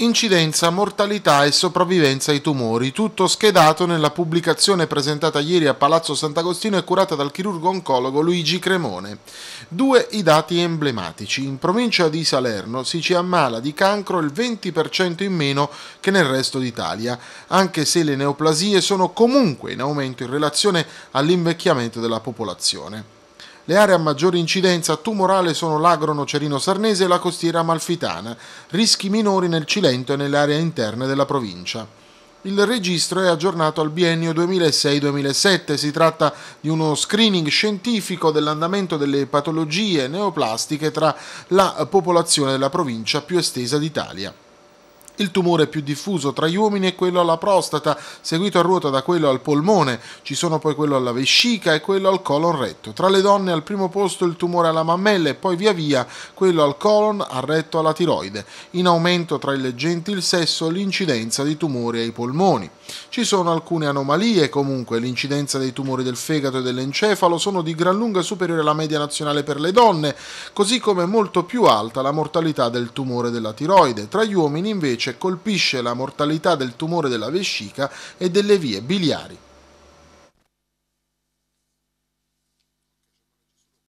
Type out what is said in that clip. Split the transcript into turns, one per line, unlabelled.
incidenza, mortalità e sopravvivenza ai tumori, tutto schedato nella pubblicazione presentata ieri a Palazzo Sant'Agostino e curata dal chirurgo oncologo Luigi Cremone. Due i dati emblematici. In provincia di Salerno si ci ammala di cancro il 20% in meno che nel resto d'Italia, anche se le neoplasie sono comunque in aumento in relazione all'invecchiamento della popolazione. Le aree a maggiore incidenza tumorale sono l'agrono cerino-sarnese e la costiera amalfitana, rischi minori nel Cilento e nelle aree interne della provincia. Il registro è aggiornato al biennio 2006-2007, si tratta di uno screening scientifico dell'andamento delle patologie neoplastiche tra la popolazione della provincia più estesa d'Italia. Il tumore più diffuso tra gli uomini è quello alla prostata, seguito a ruota da quello al polmone, ci sono poi quello alla vescica e quello al colon retto. Tra le donne al primo posto il tumore alla mammella e poi via via quello al colon, al retto, alla tiroide. In aumento tra il leggente il sesso l'incidenza di tumori ai polmoni. Ci sono alcune anomalie comunque, l'incidenza dei tumori del fegato e dell'encefalo sono di gran lunga superiore alla media nazionale per le donne, così come è molto più alta la mortalità del tumore della tiroide. Tra gli uomini invece colpisce la mortalità del tumore della vescica e delle vie biliari.